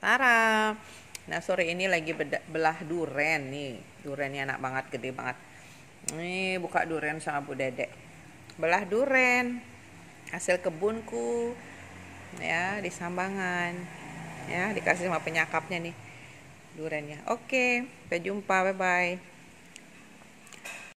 Tara. Nah sore ini lagi belah duren nih. Durennya enak banget, gede banget. Nih buka duren sama Bu Dedek. Belah duren. Hasil kebunku. Ya, di Sambangan. Ya, dikasih sama penyakapnya nih durennya. Oke, sampai jumpa. Bye-bye.